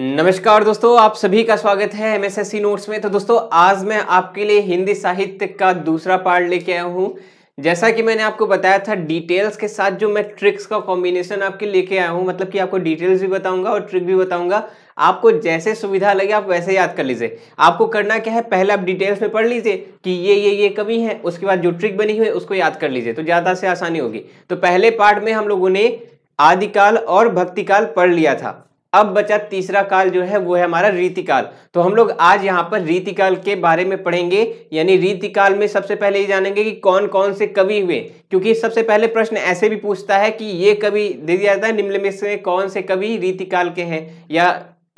नमस्कार दोस्तों आप सभी का स्वागत है एम एस नोट्स में तो दोस्तों आज मैं आपके लिए हिंदी साहित्य का दूसरा पार्ट लेके आया हूँ जैसा कि मैंने आपको बताया था डिटेल्स के साथ जो मैं ट्रिक्स का कॉम्बिनेशन आपके लेके आया हूँ मतलब कि आपको डिटेल्स भी बताऊंगा और ट्रिक भी बताऊंगा आपको जैसे सुविधा लगे आप वैसे याद कर लीजिए आपको करना क्या है पहले आप डिटेल्स में पढ़ लीजिए कि ये ये ये कमी है उसके बाद जो ट्रिक बनी हुई है उसको याद कर लीजिए तो ज़्यादा से आसानी होगी तो पहले पार्ट में हम लोगों ने आदिकाल और भक्तिकाल पढ़ लिया था अब बचा तीसरा काल जो है वो है हमारा रीतिकाल तो हम लोग आज यहाँ पर रीतिकाल के बारे में पढ़ेंगे यानी रीतिकाल में सबसे पहले ये जानेंगे कि कौन कौन से कवि हुए क्योंकि सबसे पहले प्रश्न ऐसे भी पूछता है कि ये कवि दे दिया जाता है निम्नलिखित में से कौन से कवि रीतिकाल के हैं या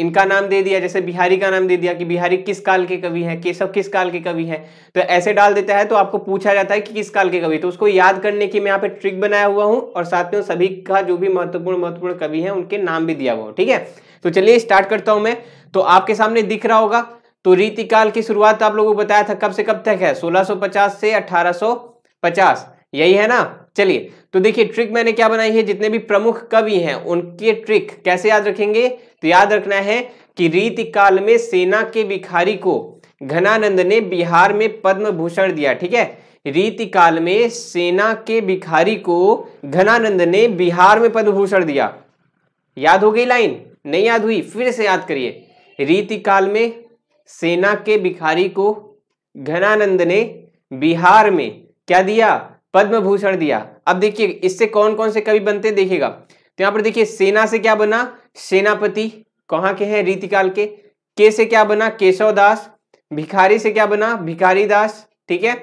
इनका नाम दे दिया जैसे बिहारी का नाम दे दिया कि बिहारी किस काल के कवि हैं केशव किस काल के कवि हैं तो ऐसे डाल देता है तो आपको पूछा जाता है कि किस काल के कवि तो उसको याद करने की मैं यहाँ पे ट्रिक बनाया हुआ हूँ और साथ में सभी का जो भी महत्वपूर्ण महत्वपूर्ण कवि है उनके नाम भी दिया हुआ हूँ ठीक है तो चलिए स्टार्ट करता हूँ मैं तो आपके सामने दिख रहा होगा तो रीतिकाल की शुरुआत आप लोगों को बताया था कब से कब तक है सोलह से अठारह यही है ना चलिए तो देखिए ट्रिक मैंने क्या बनाई है जितने भी प्रमुख कवि हैं उनके ट्रिक कैसे याद रखेंगे तो याद रखना है कि रीत काल में सेना के भिखारी को घनानंद ने बिहार में पद्म भूषण दिया ठीक है रीत काल में सेना के भिखारी को घनानंद ने बिहार में पद्म भूषण दिया याद हो गई लाइन नहीं याद हुई फिर से याद करिए रीत काल में सेना के भिखारी को घनानंद ने बिहार में क्या दिया पद्म भूषण दिया अब देखिए इससे कौन कौन से कवि बनते देखिएगा तो यहाँ पर देखिए सेना से क्या बना सेनापति कहा के हैं रीतिकाल के के से क्या बना केशव दास भिखारी से क्या बना भिखारी दास ठीक है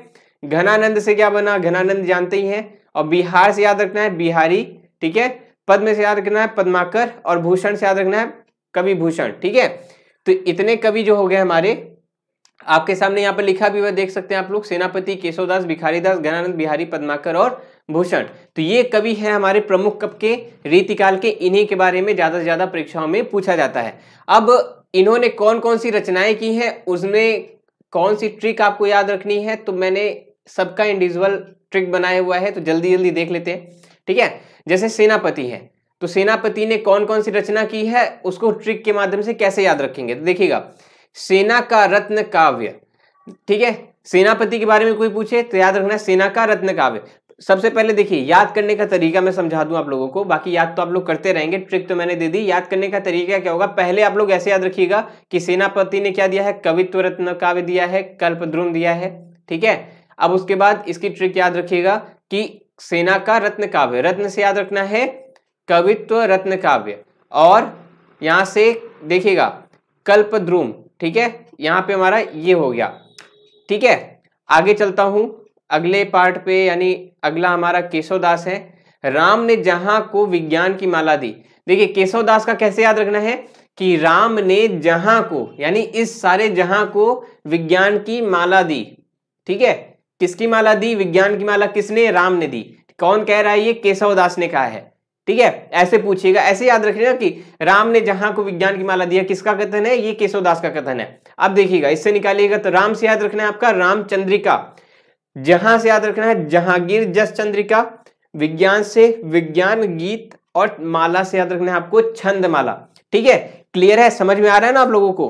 घनानंद से क्या बना घनानंद जानते ही हैं और बिहार से याद रखना है बिहारी ठीक है पद्म से याद रखना है पद्माकर और भूषण से याद रखना है कवि भूषण ठीक है तो इतने कवि जो हो गए हमारे आपके सामने यहाँ पर लिखा भी हुआ देख सकते हैं आप लोग सेनापति केशवदास भिखारीदास गणानंद बिहारी पद्माकर और भूषण तो ये कवि है हमारे प्रमुख कप के रीतिकाल के इन्हीं के बारे में ज़्यादा से ज़्यादा परीक्षाओं में पूछा जाता है अब इन्होंने कौन कौन सी रचनाएं की हैं उसमें कौन सी ट्रिक आपको याद रखनी है तो मैंने सबका इंडिविजुअल ट्रिक बनाया हुआ है तो जल्दी जल्दी देख लेते हैं ठीक है जैसे सेनापति है तो सेनापति ने कौन कौन सी रचना की है उसको ट्रिक के माध्यम से कैसे याद रखेंगे तो देखिएगा सेना का रत्न काव्य ठीक है सेनापति के बारे में कोई पूछे तो याद रखना सेना का रत्न काव्य सबसे पहले देखिए याद करने का तरीका मैं समझा दूं आप लोगों को बाकी याद तो आप लोग करते रहेंगे ट्रिक तो मैंने दे दी याद करने का तरीका क्या होगा पहले आप लोग ऐसे याद रखिएगा कि सेनापति ने क्या दिया है कवित्व रत्न काव्य दिया है कल्पद्रुम दिया है ठीक है अब उसके बाद इसकी ट्रिक याद रखिएगा कि सेना का रत्न काव्य रत्न से याद रखना है कवित्व रत्न काव्य और यहां से देखिएगा कल्पद्रुम ठीक है यहाँ पे हमारा ये हो गया ठीक है आगे चलता हूं अगले पार्ट पे यानी अगला हमारा केशवदास है राम ने जहां को विज्ञान की माला दी देखिए केशवदास का कैसे याद रखना है कि राम ने जहां को यानी इस सारे जहां को विज्ञान की माला दी ठीक है किसकी माला दी विज्ञान की माला किसने राम ने दी कौन कह रहा है ये केशवदास ने कहा है ठीक है ऐसे पूछिएगा ऐसे याद रखिएगा कि राम ने जहां को विज्ञान की माला दिया किसका कथन है ये केशवदास का कथन है अब देखिएगा इससे निकालिएगा तो राम से याद रखना है आपका रामचंद्रिका जहां से याद रखना है जहांगीर जस चंद्रिका विज्ञान से विज्ञान गीत और माला से याद रखना है आपको छंद माला ठीक है क्लियर है समझ में आ रहा है ना आप लोगों को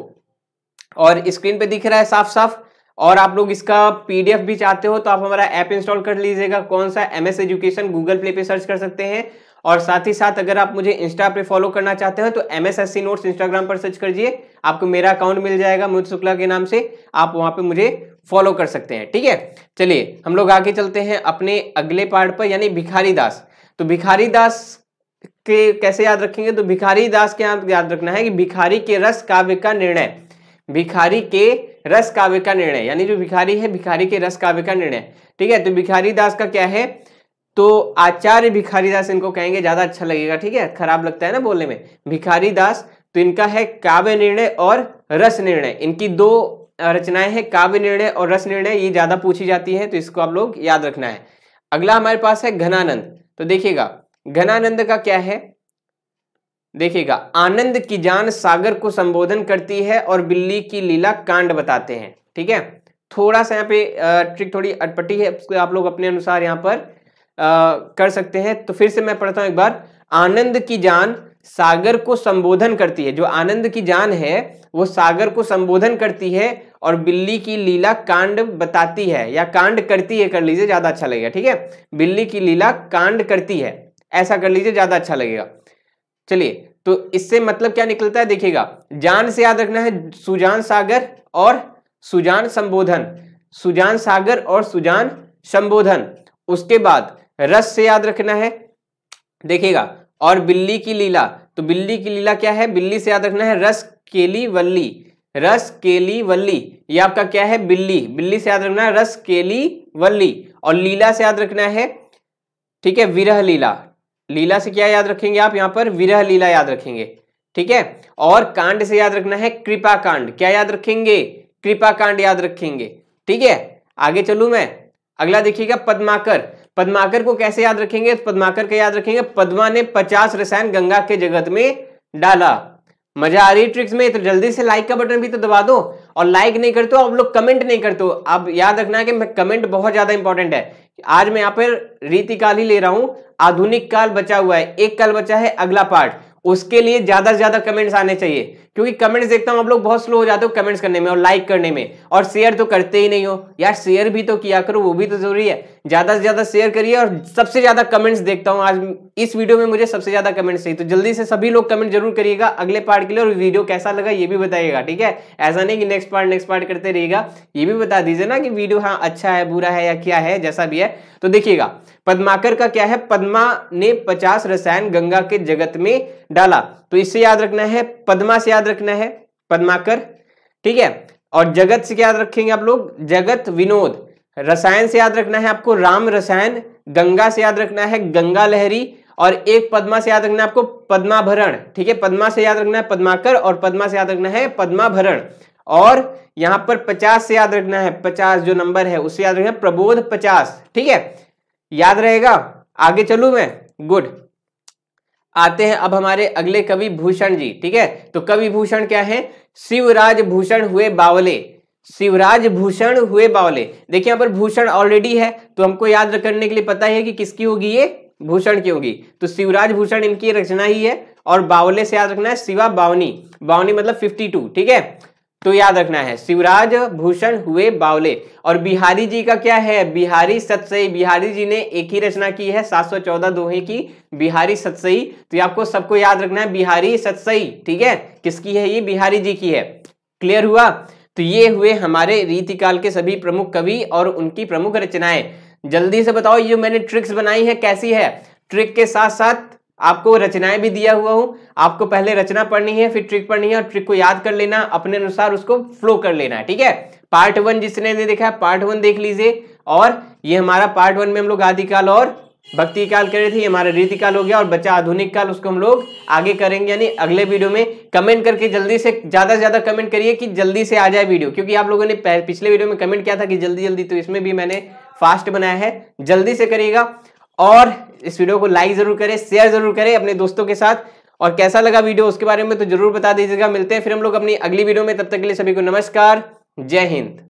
और स्क्रीन पे दिख रहा है साफ साफ और आप लोग इसका पीडीएफ भी चाहते हो तो आप हमारा ऐप इंस्टॉल कर लीजिएगा कौन सा एमएस एजुकेशन गूगल प्ले पे सर्च कर सकते हैं और साथ ही साथ अगर आप मुझे इंस्टा पे फॉलो करना चाहते हो तो M S S C note Instagram पर सर्च करिए आपको मेरा अकाउंट मिल जाएगा मोहित शुक्ला के नाम से आप वहां पे मुझे फॉलो कर सकते हैं ठीक है चलिए हम लोग आगे चलते हैं अपने अगले पार्ट पर यानी भिखारी दास तो भिखारी दास के कैसे याद रखेंगे तो भिखारी दास के यहाँ याद रखना है कि भिखारी के रस काव्य का निर्णय भिखारी के रस काव्य का निर्णय यानी जो भिखारी है भिखारी के रस काव्य का निर्णय ठीक है तो भिखारी दास का क्या है तो आचार्य भिखारी दास इनको कहेंगे ज्यादा अच्छा लगेगा ठीक है खराब लगता है ना बोलने में भिखारी दास तो इनका है काव्य निर्णय और रस निर्णय इनकी दो रचनाएं हैं काव्य निर्णय और रस निर्णय ये ज्यादा पूछी जाती है तो इसको आप लोग याद रखना है अगला हमारे पास है घनानंद तो देखिएगा घनानंद का क्या है देखिएगा आनंद की जान सागर को संबोधन करती है और बिल्ली की लीला कांड बताते हैं ठीक है थोड़ा सा यहाँ पे ट्रिक थोड़ी अटपटी है आप लोग अपने अनुसार यहाँ पर कर सकते हैं तो फिर से मैं पढ़ता हूं एक बार आनंद की जान सागर को संबोधन करती है जो आनंद की जान है वो सागर को संबोधन करती है और बिल्ली की लीला कांड बताती है या कांड करती है कर लीजिए ज्यादा अच्छा लगेगा ठीक है बिल्ली की लीला कांड करती है ऐसा कर लीजिए ज्यादा अच्छा लगेगा चलिए तो इससे मतलब क्या निकलता है देखिएगा जान से याद रखना है सुजान सागर और सुजान संबोधन सुजान सागर और सुजान संबोधन उसके बाद रस से याद रखना है देखिएगा और बिल्ली की लीला तो बिल्ली की लीला क्या है बिल्ली से याद रखना है रस केली वल्ली रस केली वल्ली ये आपका क्या है बिल्ली बिल्ली से याद रखना है रस केली वल्ली और लीला से याद रखना है ठीक है विरह लीला लीला से क्या याद रखेंगे आप यहाँ पर विरह लीला याद रखेंगे ठीक है और कांड से याद रखना है कृपा कांड क्या याद रखेंगे कृपा कांड याद रखेंगे ठीक है आगे चलू मैं अगला देखिएगा पद्माकर पद्माकर को कैसे याद रखेंगे तो पद्माकर का याद रखेंगे पद्मा ने पचास रसायन गंगा के जगत में डाला मजा आ रही ट्रिक्स में तो जल्दी से लाइक का बटन भी तो दबा दो और लाइक नहीं करते हो आप लोग कमेंट नहीं करते हो अब याद रखना है कि मैं कमेंट बहुत ज्यादा इंपॉर्टेंट है आज मैं यहाँ पर रीतिकाल ही ले रहा हूं आधुनिक काल बचा हुआ है एक काल बचा है अगला पार्ट उसके लिए ज्यादा से ज्यादा कमेंट्स आने चाहिए क्योंकि कमेंट्स देखता हूं आप लोग बहुत स्लो हो जाते हो कमेंट्स करने में और लाइक करने में और शेयर तो करते ही नहीं हो यार शेयर भी तो किया करो वो भी तो जरूरी है ज़्यादा से ज़्यादा शेयर करिए और सबसे ज़्यादा कमेंट्स देखता हूँ आज इस वीडियो में मुझे सबसे ज़्यादा कमेंट्स चाहिए तो जल्दी से सभी लोग कमेंट जरूर करिएगा अगले पार्ट के लिए और वीडियो कैसा लगा ये भी बताइएगा ठीक है ऐसा नहीं कि नेक्स्ट पार्ट नेक्स्ट पार्ट करते रहेगा ये भी बता दीजिए ना कि वीडियो हाँ अच्छा है बुरा है या क्या है जैसा भी है तो देखिएगा पदमाकर का क्या है पदमा ने पचास रसायन गंगा के जगत में डाला तो इससे याद रखना है पदमा से याद रखना है पदमाकर ठीक है और जगत से याद रखेंगे आप लोग जगत विनोद रसायन से याद रखना है आपको राम रसायन गंगा से याद रखना है गंगा लहरी और एक पद्मा से याद रखना है आपको पद्माभरण ठीक है पद्मा से याद रखना है पद्माकर और पद्मा से याद रखना है पद्माभरण और यहां पर पचास से याद रखना है पचास जो नंबर है उससे याद रखना है प्रबोध पचास ठीक है याद रहेगा आगे चलू मैं गुड आते हैं अब हमारे अगले कवि भूषण जी ठीक है तो कवि भूषण क्या है शिवराज भूषण हुए बावले शिवराज भूषण हुए बावले देखिए यहां पर भूषण ऑलरेडी है तो हमको याद करने के लिए पता ही है कि किसकी होगी ये भूषण की होगी तो शिवराज भूषण इनकी रचना ही है और बावले से याद रखना है शिवा बावनी बावनी मतलब 52 ठीक है तो याद रखना है शिवराज भूषण हुए बावले और बिहारी जी का क्या है बिहारी सतसई बिहारी जी ने एक ही रचना की है सात सौ चौदह दोहे की बिहारी सतसई तो आपको सबको याद रखना है बिहारी सतसई ठीक है किसकी है ये बिहारी जी की है क्लियर हुआ तो ये हुए हमारे रीतिकाल के सभी प्रमुख कवि और उनकी प्रमुख रचनाएं जल्दी से बताओ ये मैंने ट्रिक्स बनाई है कैसी है ट्रिक के साथ साथ आपको रचनाएं भी दिया हुआ हूं आपको पहले रचना पढ़नी है फिर ट्रिक पढ़नी है और ट्रिक को याद कर लेना अपने अनुसार उसको फ्लो कर लेना ठीक है पार्ट वन जिसने देखा पार्ट वन देख लीजिए और ये हमारा पार्ट वन में हम लोग आदिकाल और भक्ति काल करे थे हमारा रीति काल हो गया और बच्चा आधुनिक काल उसको हम लोग आगे करेंगे यानी अगले वीडियो में कमेंट करके जल्दी से ज़्यादा से ज़्यादा कमेंट करिए कि जल्दी से आ जाए वीडियो क्योंकि आप लोगों ने पिछले वीडियो में कमेंट किया था कि जल्दी जल्दी तो इसमें भी मैंने फास्ट बनाया है जल्दी से करिएगा और इस वीडियो को लाइक ज़रूर करें शेयर ज़रूर करें अपने दोस्तों के साथ और कैसा लगा वीडियो उसके बारे में तो जरूर बता दीजिएगा मिलते हैं फिर हम लोग अपनी अगली वीडियो में तब तक के लिए सभी को नमस्कार जय हिंद